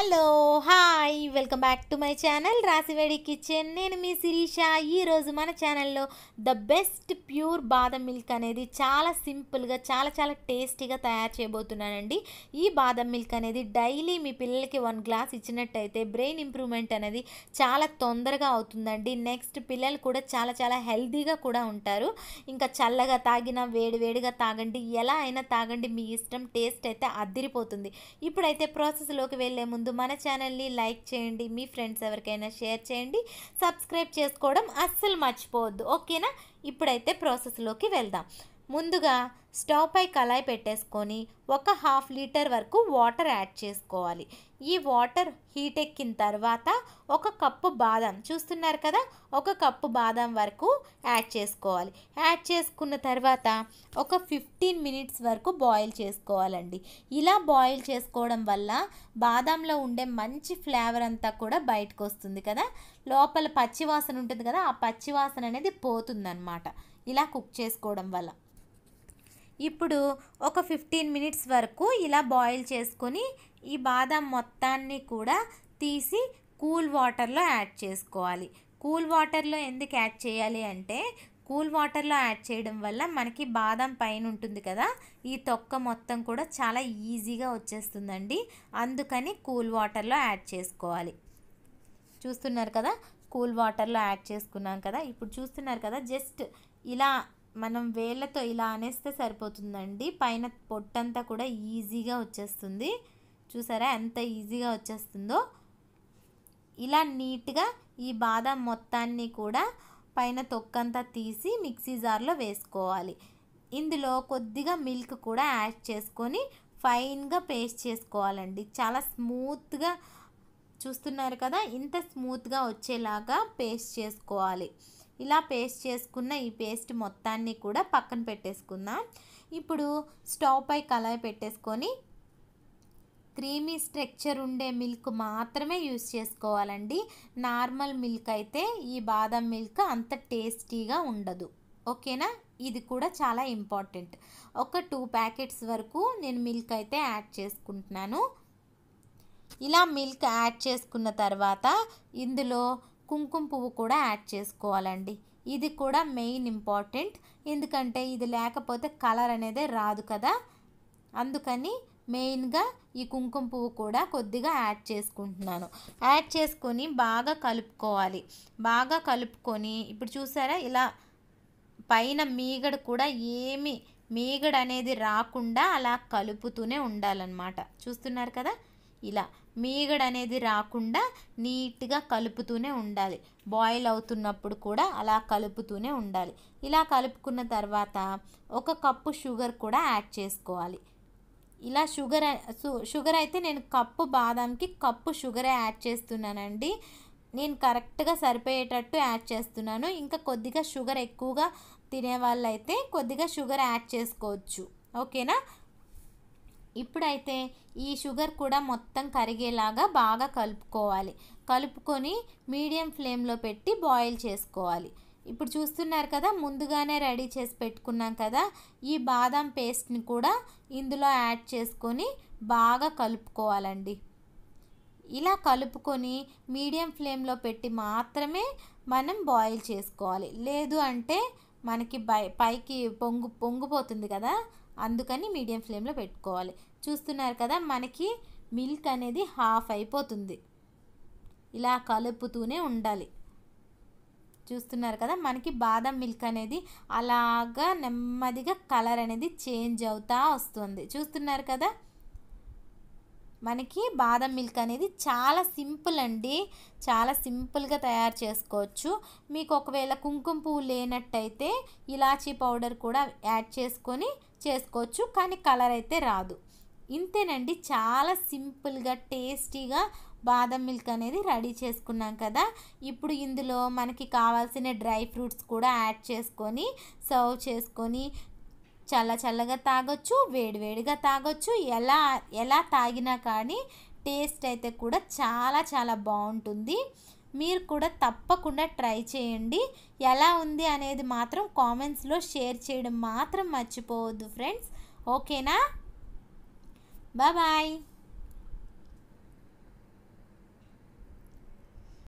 Hello, hi. Hi welcome back to my channel రాసివేడి kitchen నేను మీ శిరీష ఈరోజు మన ఛానల్లో ద బెస్ట్ ప్యూర్ బాదం మిల్క్ అనేది చాలా సింపుల్గా చాలా చాలా టేస్టీగా తయారు చేయబోతున్నానండి ఈ బాదం మిల్క్ అనేది డైలీ మీ పిల్లలకి వన్ గ్లాస్ ఇచ్చినట్టయితే బ్రెయిన్ ఇంప్రూవ్మెంట్ అనేది చాలా తొందరగా అవుతుందండి నెక్స్ట్ పిల్లలు కూడా చాలా చాలా హెల్తీగా కూడా ఉంటారు ఇంకా చల్లగా తాగినా వేడివేడిగా తాగండి ఎలా అయినా తాగండి మీ ఇష్టం టేస్ట్ అయితే అదిరిపోతుంది ఇప్పుడైతే ప్రాసెస్లోకి వెళ్ళే ముందు మన ఛానల్ని లైక్ లైక్ చేయండి మీ ఫ్రెండ్స్ ఎవరికైనా షేర్ చేయండి సబ్స్క్రైబ్ చేసుకోవడం అస్సలు మర్చిపోవద్దు ఓకేనా ఇప్పుడైతే ప్రాసెస్లోకి వెళ్దాం ముందుగా స్టవ్ పై కళాయి పెట్టేసుకొని ఒక హాఫ్ లీటర్ వరకు వాటర్ యాడ్ చేసుకోవాలి ఈ వాటర్ హీట్ ఎక్కిన తర్వాత ఒక కప్పు బాదం చూస్తున్నారు కదా ఒక కప్పు బాదం వరకు యాడ్ చేసుకోవాలి యాడ్ చేసుకున్న తర్వాత ఒక ఫిఫ్టీన్ మినిట్స్ వరకు బాయిల్ చేసుకోవాలండి ఇలా బాయిల్ చేసుకోవడం వల్ల బాదంలో ఉండే మంచి ఫ్లేవర్ అంతా కూడా బయటకు వస్తుంది కదా లోపల పచ్చివాసన ఉంటుంది కదా ఆ పచ్చివాసన అనేది పోతుందన్నమాట ఇలా కుక్ చేసుకోవడం వల్ల ఇప్పుడు ఒక ఫిఫ్టీన్ మినిట్స్ వరకు ఇలా బాయిల్ చేసుకొని ఈ బాదం మొత్తాన్ని కూడా తీసి కూల్ వాటర్లో యాడ్ చేసుకోవాలి కూల్ వాటర్లో ఎందుకు యాడ్ చేయాలి అంటే కూల్ వాటర్లో యాడ్ చేయడం వల్ల మనకి బాదం పైన ఉంటుంది కదా ఈ తొక్క మొత్తం కూడా చాలా ఈజీగా వచ్చేస్తుందండి అందుకని కూల్ వాటర్లో యాడ్ చేసుకోవాలి చూస్తున్నారు కదా కూల్ వాటర్లో యాడ్ చేసుకున్నాం కదా ఇప్పుడు చూస్తున్నారు కదా జస్ట్ ఇలా మనం వేళ్ళతో ఇలా అనేస్తే సరిపోతుందండి పైన పొట్టంతా కూడా ఈజీగా వచ్చేస్తుంది చూసారా ఎంత ఈజీగా వచ్చేస్తుందో ఇలా నీట్గా ఈ బాదం మొత్తాన్ని కూడా పైన తొక్కంతా తీసి మిక్సీ జార్లో వేసుకోవాలి ఇందులో కొద్దిగా మిల్క్ కూడా యాడ్ చేసుకొని ఫైన్గా పేస్ట్ చేసుకోవాలండి చాలా స్మూత్గా చూస్తున్నారు కదా ఇంత స్మూత్గా వచ్చేలాగా పేస్ట్ చేసుకోవాలి ఇలా పేస్ట్ చేసుకున్న ఈ పేస్ట్ మొత్తాన్ని కూడా పక్కన పెట్టేసుకుందాం ఇప్పుడు స్టవ్ పై కళాయి పెట్టేసుకొని క్రీమీ స్ట్రక్చర్ ఉండే మిల్క్ మాత్రమే యూస్ చేసుకోవాలండి నార్మల్ మిల్క్ అయితే ఈ బాదం మిల్క్ అంత టేస్టీగా ఉండదు ఓకేనా ఇది కూడా చాలా ఇంపార్టెంట్ ఒక టూ ప్యాకెట్స్ వరకు నేను మిల్క్ అయితే యాడ్ చేసుకుంటున్నాను ఇలా మిల్క్ యాడ్ చేసుకున్న తర్వాత ఇందులో కుంకుమ పువ్వు కూడా యాడ్ చేసుకోవాలండి ఇది కూడా మెయిన్ ఇంపార్టెంట్ ఎందుకంటే ఇది లేకపోతే కలర్ అనేది రాదు కదా అందుకని మెయిన్గా ఈ కుంకుమ పువ్వు కూడా కొద్దిగా యాడ్ చేసుకుంటున్నాను యాడ్ చేసుకొని బాగా కలుపుకోవాలి బాగా కలుపుకొని ఇప్పుడు చూసారా ఇలా పైన మీగడ కూడా ఏమి మీగడ అనేది రాకుండా అలా కలుపుతూనే ఉండాలన్నమాట చూస్తున్నారు కదా ఇలా మీగడ అనేది రాకుండా నీట్గా కలుపుతూనే ఉండాలి బాయిల్ అవుతున్నప్పుడు కూడా అలా కలుపుతూనే ఉండాలి ఇలా కలుపుకున్న తర్వాత ఒక కప్పు షుగర్ కూడా యాడ్ చేసుకోవాలి ఇలా షుగర్ షుగర్ అయితే నేను కప్పు బాదంకి కప్పు షుగరే యాడ్ చేస్తున్నానండి నేను కరెక్ట్గా సరిపోయేటట్టు యాడ్ చేస్తున్నాను ఇంకా కొద్దిగా షుగర్ ఎక్కువగా తినే వాళ్ళైతే కొద్దిగా షుగర్ యాడ్ చేసుకోవచ్చు ఓకేనా ఇప్పుడైతే ఈ షుగర్ కూడా మొత్తం కరిగేలాగా బాగా కలుపుకోవాలి కలుపుకొని మీడియం ఫ్లేమ్లో పెట్టి బాయిల్ చేసుకోవాలి ఇప్పుడు చూస్తున్నారు కదా ముందుగానే రెడీ చేసి పెట్టుకున్నాం కదా ఈ బాదం పేస్ట్ని కూడా ఇందులో యాడ్ చేసుకొని బాగా కలుపుకోవాలండి ఇలా కలుపుకొని మీడియం ఫ్లేమ్లో పెట్టి మాత్రమే మనం బాయిల్ చేసుకోవాలి లేదు అంటే మనకి బై పైకి పొంగు పొంగిపోతుంది కదా అందుకని మీడియం ఫ్లేమ్లో పెట్టుకోవాలి చూస్తున్నారు కదా మనకి మిల్క్ అనేది హాఫ్ అయిపోతుంది ఇలా కలుపుతూనే ఉండాలి చూస్తున్నారు కదా మనకి బాదం మిల్క్ అనేది అలాగా నెమ్మదిగా కలర్ అనేది చేంజ్ అవుతా వస్తుంది చూస్తున్నారు కదా మనకి బాదం మిల్క్ అనేది చాలా సింపుల్ అండి చాలా సింపుల్గా తయారు చేసుకోవచ్చు మీకు ఒకవేళ కుంకుమ పువ్వు లేనట్టయితే ఇలాచీ పౌడర్ కూడా యాడ్ చేసుకొని చేసుకోవచ్చు కానీ కలర్ అయితే రాదు ఇంతేనండి చాలా సింపుల్గా టేస్టీగా బాదం మిల్క్ అనేది రెడీ చేసుకున్నాం కదా ఇప్పుడు ఇందులో మనకి కావాల్సిన డ్రై ఫ్రూట్స్ కూడా యాడ్ చేసుకొని సర్వ్ చేసుకొని చల్ల చల్లగా తాగొచ్చు వేడివేడిగా తాగొచ్చు ఎలా ఎలా తాగినా కానీ టేస్ట్ అయితే కూడా చాలా చాలా బాగుంటుంది మీరు కూడా తప్పకుండా ట్రై చేయండి ఎలా ఉంది అనేది మాత్రం కామెంట్స్లో షేర్ చేయడం మాత్రం మర్చిపోవద్దు ఫ్రెండ్స్ ఓకేనా బాయ్